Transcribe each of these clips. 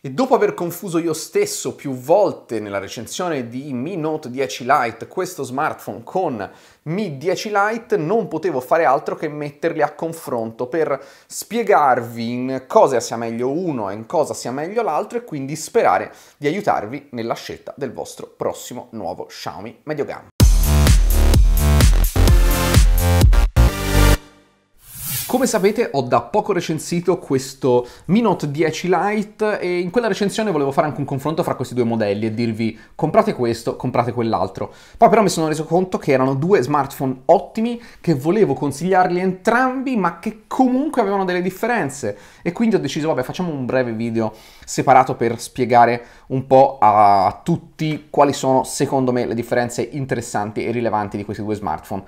E dopo aver confuso io stesso più volte nella recensione di Mi Note 10 Lite questo smartphone con Mi 10 Lite, non potevo fare altro che metterli a confronto per spiegarvi in cosa sia meglio uno e in cosa sia meglio l'altro e quindi sperare di aiutarvi nella scelta del vostro prossimo nuovo Xiaomi medio gamma. Come sapete ho da poco recensito questo Mi Note 10 Lite e in quella recensione volevo fare anche un confronto fra questi due modelli e dirvi comprate questo, comprate quell'altro. Poi però mi sono reso conto che erano due smartphone ottimi che volevo consigliarli entrambi ma che comunque avevano delle differenze e quindi ho deciso vabbè facciamo un breve video separato per spiegare un po' a tutti quali sono secondo me le differenze interessanti e rilevanti di questi due smartphone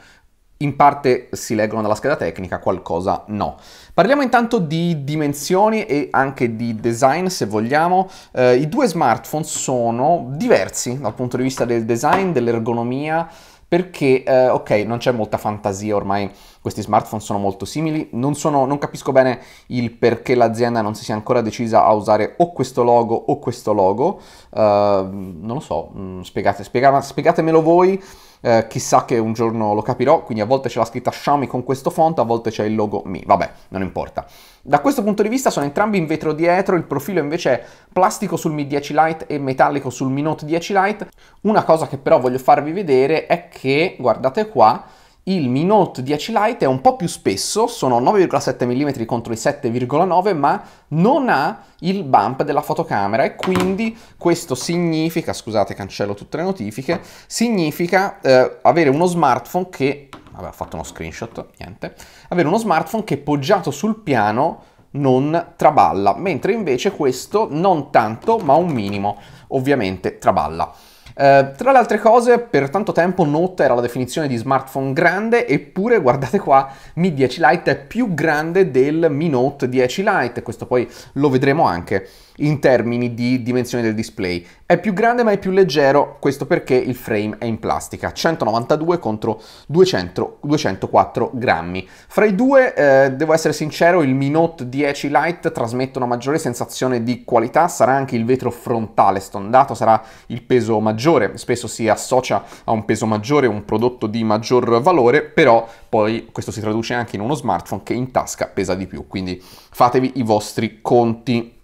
in parte si leggono dalla scheda tecnica, qualcosa no. Parliamo intanto di dimensioni e anche di design se vogliamo. Eh, I due smartphone sono diversi dal punto di vista del design, dell'ergonomia, perché eh, ok, non c'è molta fantasia ormai, questi smartphone sono molto simili, non, sono, non capisco bene il perché l'azienda non si sia ancora decisa a usare o questo logo o questo logo, eh, non lo so, mm, spiegate, spiega, spiegatemelo voi eh, chissà che un giorno lo capirò, quindi a volte c'è la scritta Xiaomi con questo font, a volte c'è il logo Mi, vabbè, non importa. Da questo punto di vista sono entrambi in vetro dietro, il profilo invece è plastico sul Mi 10 Lite e metallico sul Mi Note 10 Lite. Una cosa che però voglio farvi vedere è che, guardate qua, il Mi Note 10 Lite è un po' più spesso, sono 9,7 mm contro i 7,9, ma non ha il bump della fotocamera e quindi questo significa, scusate cancello tutte le notifiche, significa eh, avere uno smartphone che, vabbè fatto uno screenshot, niente, avere uno smartphone che poggiato sul piano non traballa, mentre invece questo non tanto ma un minimo ovviamente traballa. Eh, tra le altre cose, per tanto tempo Note era la definizione di smartphone grande, eppure guardate qua, Mi 10 Lite è più grande del Mi Note 10 Lite, questo poi lo vedremo anche in termini di dimensione del display. È più grande ma è più leggero, questo perché il frame è in plastica, 192 contro 200, 204 grammi. Fra i due, eh, devo essere sincero, il Mi Note 10 Lite trasmette una maggiore sensazione di qualità, sarà anche il vetro frontale stondato, sarà il peso maggiore, spesso si associa a un peso maggiore, un prodotto di maggior valore, però poi questo si traduce anche in uno smartphone che in tasca pesa di più, quindi fatevi i vostri conti.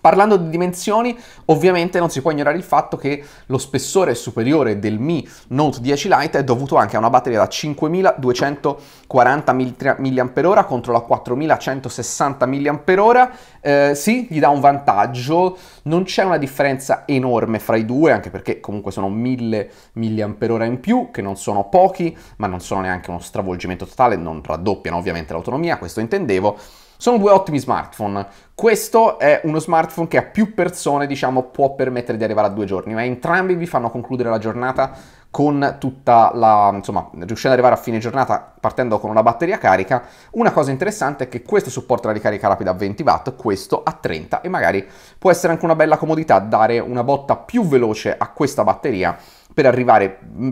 Parlando di dimensioni, ovviamente non si può ignorare il fatto che lo spessore superiore del Mi Note 10 Lite è dovuto anche a una batteria da 5240 mAh contro la 4160 mAh. Eh, sì, gli dà un vantaggio, non c'è una differenza enorme fra i due, anche perché comunque sono 1000 mAh in più, che non sono pochi, ma non sono neanche uno stravolgimento totale, non raddoppiano ovviamente l'autonomia, questo intendevo sono due ottimi smartphone. Questo è uno smartphone che a più persone, diciamo, può permettere di arrivare a due giorni, ma entrambi vi fanno concludere la giornata con tutta la, insomma, riuscendo ad arrivare a fine giornata partendo con una batteria carica. Una cosa interessante è che questo supporta la ricarica rapida a 20 watt, questo a 30 e magari può essere anche una bella comodità dare una botta più veloce a questa batteria per arrivare mm,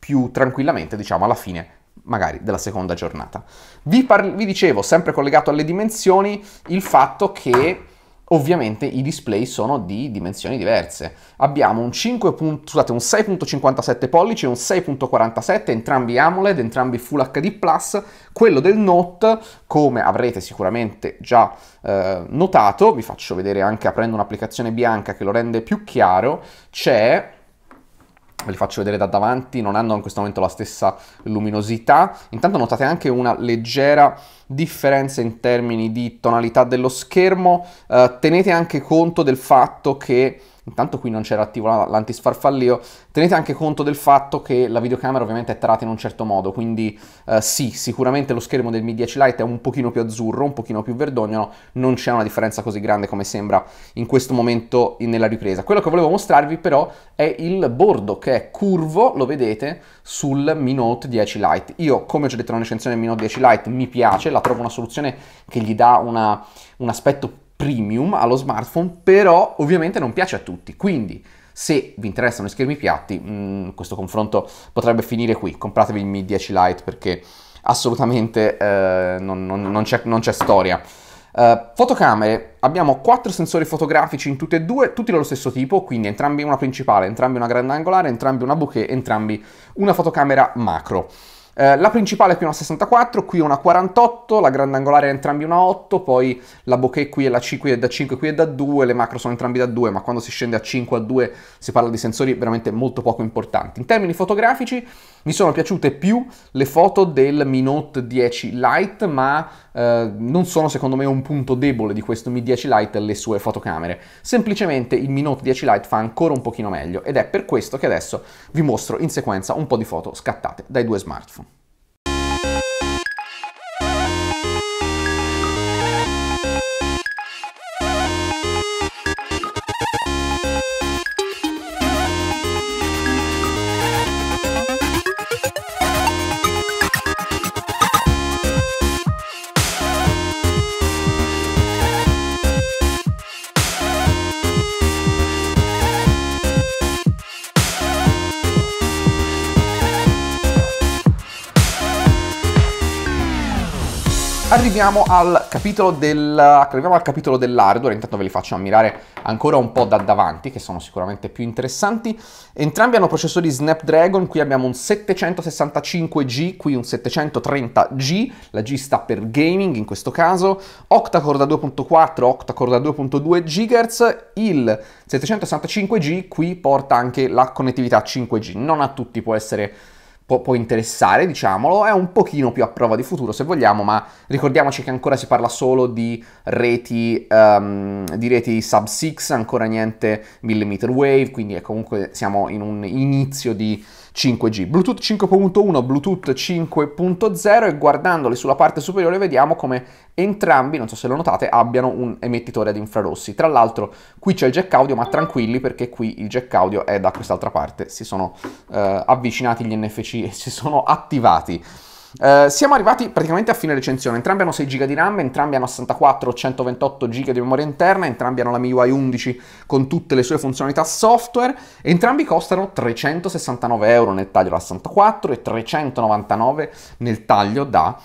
più tranquillamente, diciamo, alla fine magari della seconda giornata. Vi, par- vi dicevo, sempre collegato alle dimensioni, il fatto che ovviamente i display sono di dimensioni diverse. Abbiamo un, punt- scusate, un 6.57 pollici e un 6.47, entrambi AMOLED, entrambi Full HD+. Quello del Note, come avrete sicuramente già eh, notato, vi faccio vedere anche aprendo un'applicazione bianca che lo rende più chiaro, c'è ve li faccio vedere da davanti, non hanno in questo momento la stessa luminosità. Intanto notate anche una leggera differenze in termini di tonalità dello schermo. Eh, tenete anche conto del fatto che intanto qui non c'era attivo l'antisfarfallio, tenete anche conto del fatto che la videocamera ovviamente è tarata in un certo modo, quindi eh, sì, sicuramente lo schermo del Mi 10 Lite è un pochino più azzurro, un pochino più verdognolo, non c'è una differenza così grande come sembra in questo momento nella ripresa. Quello che volevo mostrarvi però è il bordo che è curvo, lo vedete, sul Mi Note 10 Lite. Io, come ho già detto nella recensione del Mi Note 10 Lite, mi piace, la trovo una soluzione che gli dà una, un aspetto premium allo smartphone, però ovviamente non piace a tutti. Quindi se vi interessano i schermi piatti, mh, mm, questo confronto potrebbe finire qui. Compratevi il Mi 10 Lite perché assolutamente eh, non, non, non, c'è, non, c'è, storia. Uh, fotocamere, abbiamo quattro sensori fotografici in tutte e due, tutti dello stesso tipo, quindi entrambi una principale, entrambi una grandangolare, entrambi una bouquet, entrambi una fotocamera macro. Eh, la principale è qui una 64, qui una 48, la grande angolare è entrambi una 8, poi la bokeh qui e la C qui è da 5, qui è da 2, le macro sono entrambi da 2, ma quando si scende a 5 a 2 si parla di sensori veramente molto poco importanti. In termini fotografici mi sono piaciute più le foto del Mi Note 10 Lite, ma eh, non sono secondo me un punto debole di questo Mi 10 Lite le sue fotocamere. Semplicemente il Mi Note 10 Lite fa ancora un pochino meglio ed è per questo che adesso vi mostro in sequenza un po' di foto scattate dai due smartphone. Arriviamo al capitolo, del, arriviamo al capitolo dell'hardware, intanto ve li faccio ammirare ancora un po' da davanti, che sono sicuramente più interessanti. Entrambi hanno processori Snapdragon, qui abbiamo un 765G, qui un 730G, la G sta per gaming in questo caso, octa-core da 2.4, octa-core da 2.2 GHz, il 765G qui porta anche la connettività 5G, non a tutti può essere può, può, interessare, diciamolo, è un pochino più a prova di futuro se vogliamo, ma ricordiamoci che ancora si parla solo di reti, um, di reti sub-6, ancora niente millimeter wave, quindi è comunque siamo in un inizio di 5G. Bluetooth 5.1, Bluetooth 5.0 e guardandoli sulla parte superiore vediamo come entrambi, non so se lo notate, abbiano un emettitore ad infrarossi. Tra l'altro qui c'è il jack audio, ma tranquilli perché qui il jack audio è da quest'altra parte, si sono eh, avvicinati gli NFC e si sono attivati. Eh, siamo arrivati praticamente a fine recensione. Entrambi hanno 6 GB di RAM, entrambi hanno 64 o 128 GB di memoria interna, entrambi hanno la MIUI 11 con tutte le sue funzionalità software. Entrambi costano 369 euro nel taglio da 64 e 399 nel taglio da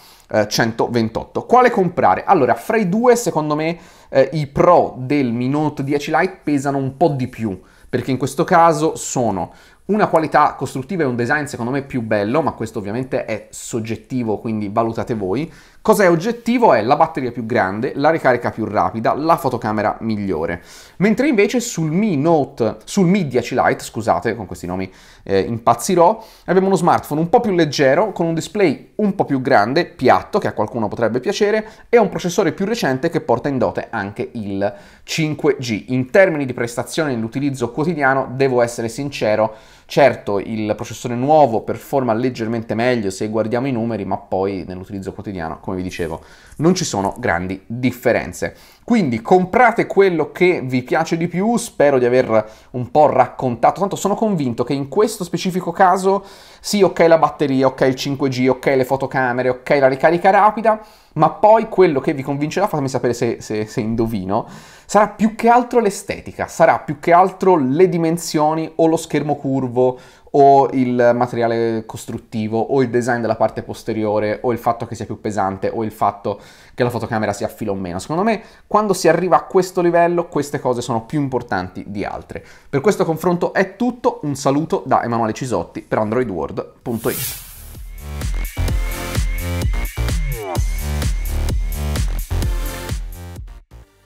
128. Eh, Quale comprare? Allora, fra i due, secondo me, eh, i pro del Mi Note 10 Lite pesano un po' di più, perché in questo caso sono una qualità costruttiva e un design secondo me più bello, ma questo ovviamente è soggettivo, quindi valutate voi. Cos'è oggettivo? È la batteria più grande, la ricarica più rapida, la fotocamera migliore. Mentre invece sul Mi Note, sul Mi 10 Lite, scusate, con questi nomi eh, impazzirò, abbiamo uno smartphone un po' più leggero, con un display un po' più grande, piatto, che a qualcuno potrebbe piacere, e un processore più recente che porta in dote anche il 5G. In termini di prestazione e nell'utilizzo quotidiano, devo essere sincero, Certo, il processore nuovo performa leggermente meglio se guardiamo i numeri, ma poi nell'utilizzo quotidiano, come vi dicevo, non ci sono grandi differenze. Quindi comprate quello che vi piace di più, spero di aver un po' raccontato, tanto sono convinto che in questo specifico caso sì, ok la batteria, ok il 5G, ok le fotocamere, ok la ricarica rapida, ma poi quello che vi convincerà, fatemi sapere se, se, se, indovino, sarà più che altro l'estetica, sarà più che altro le dimensioni o lo schermo curvo o il materiale costruttivo o il design della parte posteriore o il fatto che sia più pesante o il fatto che la fotocamera sia a filo o meno. Secondo me quando si arriva a questo livello queste cose sono più importanti di altre. Per questo confronto è tutto, un saluto da Emanuele Cisotti per androidworld.it.